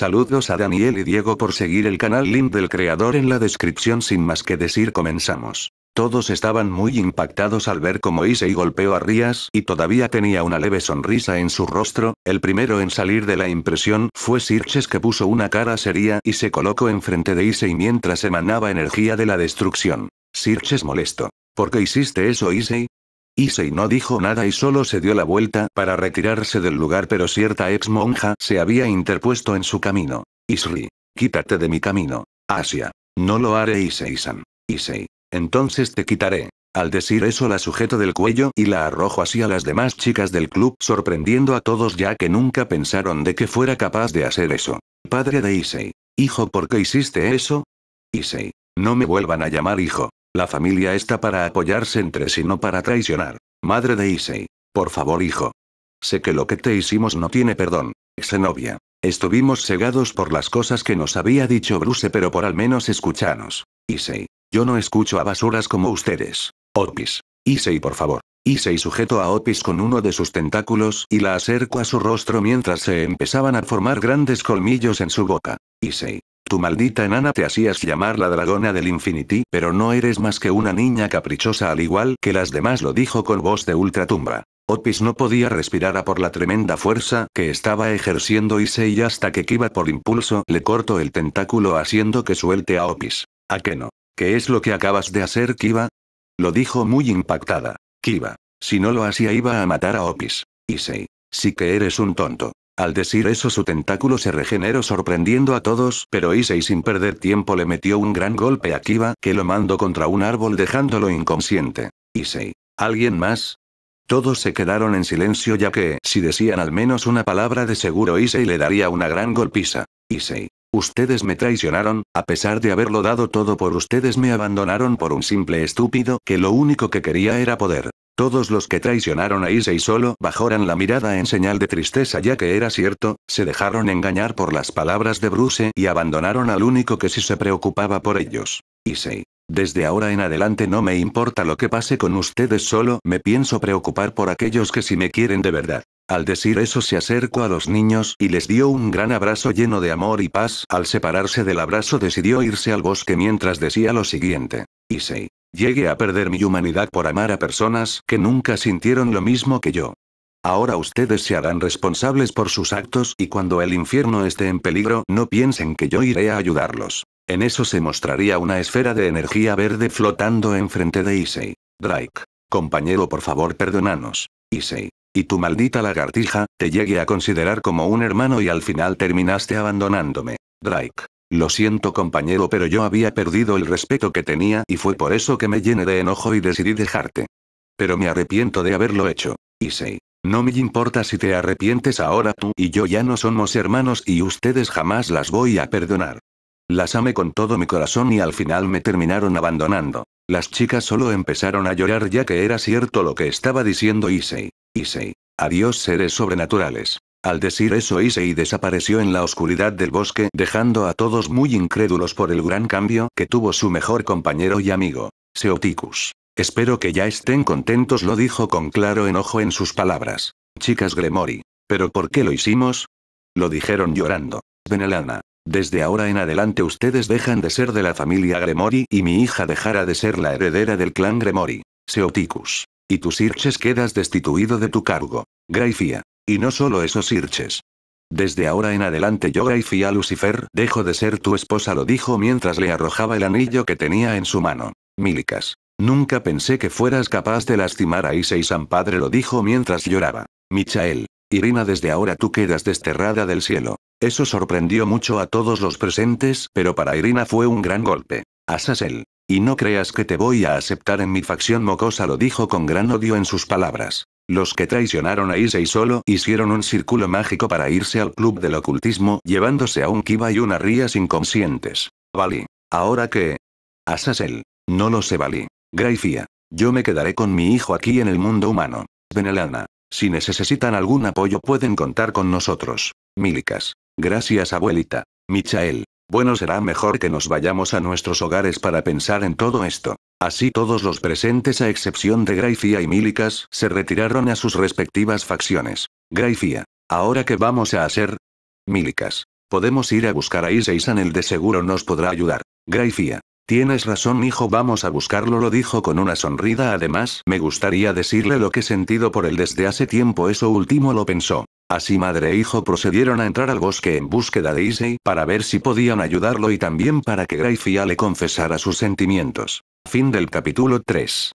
Saludos a Daniel y Diego por seguir el canal link del creador en la descripción sin más que decir comenzamos. Todos estaban muy impactados al ver cómo Issei golpeó a Rías y todavía tenía una leve sonrisa en su rostro, el primero en salir de la impresión fue Sirches que puso una cara seria y se colocó enfrente de Issei mientras emanaba energía de la destrucción. Sirches molesto. ¿Por qué hiciste eso Issei? Issei no dijo nada y solo se dio la vuelta para retirarse del lugar pero cierta ex monja se había interpuesto en su camino. Isri, quítate de mi camino. Asia. No lo haré Issei-san. Issei. Entonces te quitaré. Al decir eso la sujeto del cuello y la arrojo hacia las demás chicas del club sorprendiendo a todos ya que nunca pensaron de que fuera capaz de hacer eso. Padre de Issei. Hijo, ¿por qué hiciste eso? Issei. No me vuelvan a llamar hijo. La familia está para apoyarse entre sí, no para traicionar. Madre de Issei. Por favor, hijo. Sé que lo que te hicimos no tiene perdón. Xenobia. Estuvimos cegados por las cosas que nos había dicho Bruce, pero por al menos escuchanos. Issei. Yo no escucho a basuras como ustedes. Opis. Issei, por favor. Issei sujetó a Opis con uno de sus tentáculos y la acercó a su rostro mientras se empezaban a formar grandes colmillos en su boca. Issei. Tu maldita enana te hacías llamar la dragona del infinity, pero no eres más que una niña caprichosa al igual que las demás lo dijo con voz de ultratumba. Opis no podía respirar a por la tremenda fuerza que estaba ejerciendo Isei hasta que Kiba por impulso le cortó el tentáculo haciendo que suelte a Opis. ¿A qué no? ¿Qué es lo que acabas de hacer Kiba? Lo dijo muy impactada. Kiba. Si no lo hacía iba a matar a Opis. Isei, Sí que eres un tonto. Al decir eso su tentáculo se regeneró sorprendiendo a todos, pero Issei sin perder tiempo le metió un gran golpe a Kiba que lo mandó contra un árbol dejándolo inconsciente. Issei. ¿Alguien más? Todos se quedaron en silencio ya que, si decían al menos una palabra de seguro Issei le daría una gran golpiza. Issei. Ustedes me traicionaron, a pesar de haberlo dado todo por ustedes me abandonaron por un simple estúpido que lo único que quería era poder. Todos los que traicionaron a Isei solo bajaron la mirada en señal de tristeza ya que era cierto, se dejaron engañar por las palabras de Bruce y abandonaron al único que sí se preocupaba por ellos. Issei. Desde ahora en adelante no me importa lo que pase con ustedes solo me pienso preocupar por aquellos que sí me quieren de verdad. Al decir eso se acercó a los niños y les dio un gran abrazo lleno de amor y paz. Al separarse del abrazo decidió irse al bosque mientras decía lo siguiente. Issei. Llegué a perder mi humanidad por amar a personas que nunca sintieron lo mismo que yo. Ahora ustedes se harán responsables por sus actos y cuando el infierno esté en peligro no piensen que yo iré a ayudarlos. En eso se mostraría una esfera de energía verde flotando enfrente de Issei. Drake. Compañero por favor perdónanos. Issei. Y tu maldita lagartija, te llegué a considerar como un hermano y al final terminaste abandonándome. Drake. Lo siento compañero pero yo había perdido el respeto que tenía y fue por eso que me llené de enojo y decidí dejarte. Pero me arrepiento de haberlo hecho. Isei. No me importa si te arrepientes ahora tú y yo ya no somos hermanos y ustedes jamás las voy a perdonar. Las amé con todo mi corazón y al final me terminaron abandonando. Las chicas solo empezaron a llorar ya que era cierto lo que estaba diciendo Isei. Issei. Adiós seres sobrenaturales. Al decir eso Issei desapareció en la oscuridad del bosque dejando a todos muy incrédulos por el gran cambio que tuvo su mejor compañero y amigo. Seoticus. Espero que ya estén contentos lo dijo con claro enojo en sus palabras. Chicas Gremory. ¿Pero por qué lo hicimos? Lo dijeron llorando. Benelana. Desde ahora en adelante ustedes dejan de ser de la familia Gremory y mi hija dejará de ser la heredera del clan Gremory. Seoticus. Y tú Sirches quedas destituido de tu cargo. Graifía. Y no solo esos Sirches. Desde ahora en adelante yo Graifía Lucifer dejo de ser tu esposa lo dijo mientras le arrojaba el anillo que tenía en su mano. Milicas. Nunca pensé que fueras capaz de lastimar a Ise San Padre lo dijo mientras lloraba. Michael. Irina desde ahora tú quedas desterrada del cielo. Eso sorprendió mucho a todos los presentes, pero para Irina fue un gran golpe. Asasel, Y no creas que te voy a aceptar en mi facción mocosa, lo dijo con gran odio en sus palabras. Los que traicionaron a Issei solo hicieron un círculo mágico para irse al club del ocultismo, llevándose a un Kiba y una Rías inconscientes. Vali. Ahora qué? Asasel, No lo sé, Vali. Graifia. Yo me quedaré con mi hijo aquí en el mundo humano. Benelana. Si necesitan algún apoyo pueden contar con nosotros. Milicas. Gracias, abuelita. Michael. Bueno, será mejor que nos vayamos a nuestros hogares para pensar en todo esto. Así todos los presentes, a excepción de Graffia y Milicas, se retiraron a sus respectivas facciones. Gracia. ¿Ahora qué vamos a hacer? Milicas. Podemos ir a buscar a Isa y el de seguro nos podrá ayudar. Gracia. Tienes razón, hijo, vamos a buscarlo, lo dijo con una sonrida. Además, me gustaría decirle lo que he sentido por él desde hace tiempo, eso último lo pensó. Así madre e hijo procedieron a entrar al bosque en búsqueda de Issei para ver si podían ayudarlo y también para que Gracia le confesara sus sentimientos. Fin del capítulo 3.